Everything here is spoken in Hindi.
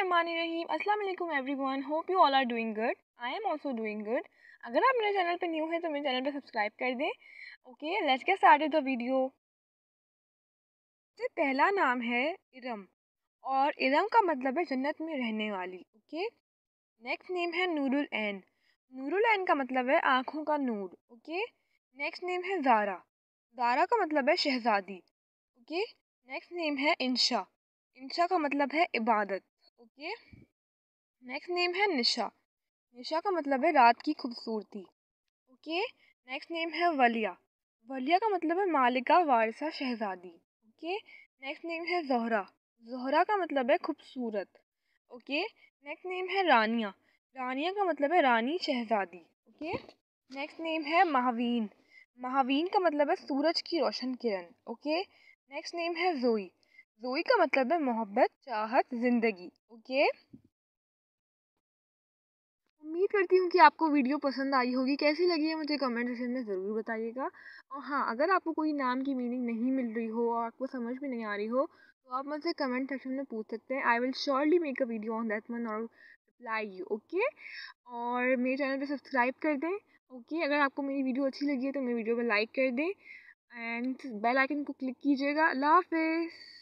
रहीम अस्सलाम वालेकुम everyone hope you all are doing good I am also doing good अगर आप मेरे चैनल पे न्यू हैं तो मेरे चैनल पे सब्सक्राइब कर दें okay let's get started the video सबसे पहला नाम है इरम और इरम का मतलब है जन्नत में रहने वाली ओके नेक्स्ट नेम है नूरुल एन नूरुल एन का मतलब है आँखों का नूर ओके नेक्स्ट नेम है जारा जारा का मतलब है शहजादी ओके नेक्स्ट नेम है इंशा इंशा का मतलब है इबादत ओके नेक्स्ट नेम है निशा निशा का मतलब है रात की खूबसूरती ओके नेक्स्ट नेम है वलिया वलिया का मतलब है मालिका वारसा शहजादी ओके नेक्स्ट नेम है जहरा जहरा का मतलब है खूबसूरत ओके नेक्स्ट नेम है रानिया रानिया का मतलब है रानी शहजादी ओके नेक्स्ट नेम है महावीन महावीन का मतलब है सूरज की रोशन किरण ओके नेक्स्ट नेम है जोई जोई का मतलब है मोहब्बत चाहत ज़िंदगी ओके उम्मीद करती हूँ कि आपको वीडियो पसंद आई होगी कैसी लगी है मुझे कमेंट सेक्शन में ज़रूर बताइएगा और हाँ अगर आपको कोई नाम की मीनिंग नहीं मिल रही हो और आपको समझ में नहीं आ रही हो तो आप मुझसे कमेंट सेक्शन में पूछ सकते हैं I will surely make a video on that one और रिप्लाई यू ओके और मेरे चैनल पर सब्सक्राइब कर दें ओके okay? अगर आपको मेरी वीडियो अच्छी लगी है तो मेरी वीडियो को लाइक कर दें एंड बेल आइकन को क्लिक कीजिएगा अल्लाह हाफिज़